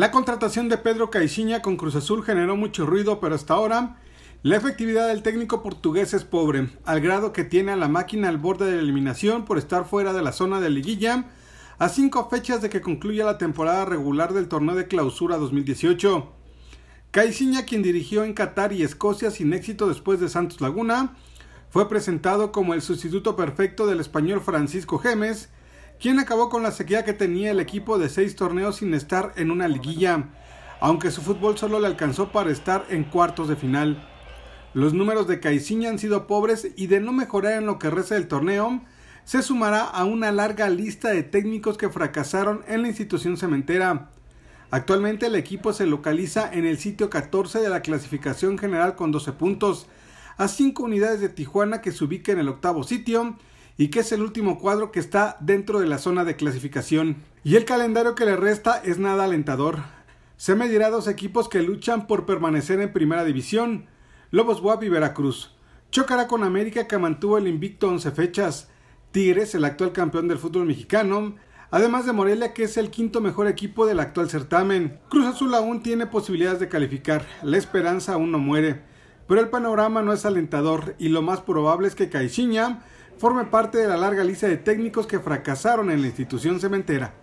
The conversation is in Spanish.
La contratación de Pedro Caixinha con Cruz Azul generó mucho ruido, pero hasta ahora la efectividad del técnico portugués es pobre, al grado que tiene a la máquina al borde de la eliminación por estar fuera de la zona de liguilla a cinco fechas de que concluya la temporada regular del torneo de clausura 2018. Caixinha, quien dirigió en Qatar y Escocia sin éxito después de Santos Laguna, fue presentado como el sustituto perfecto del español Francisco Gémez, quien acabó con la sequía que tenía el equipo de seis torneos sin estar en una liguilla, aunque su fútbol solo le alcanzó para estar en cuartos de final. Los números de Caiciña han sido pobres y de no mejorar en lo que resta el torneo, se sumará a una larga lista de técnicos que fracasaron en la institución cementera. Actualmente el equipo se localiza en el sitio 14 de la clasificación general con 12 puntos, a 5 unidades de Tijuana que se ubica en el octavo sitio y que es el último cuadro que está dentro de la zona de clasificación. Y el calendario que le resta es nada alentador. Se medirá dos equipos que luchan por permanecer en primera división, Lobos Buap y Veracruz. Chocará con América que mantuvo el invicto 11 fechas, Tigres, el actual campeón del fútbol mexicano, además de Morelia que es el quinto mejor equipo del actual certamen. Cruz Azul aún tiene posibilidades de calificar, la esperanza aún no muere, pero el panorama no es alentador y lo más probable es que Caixinha forme parte de la larga lista de técnicos que fracasaron en la institución cementera.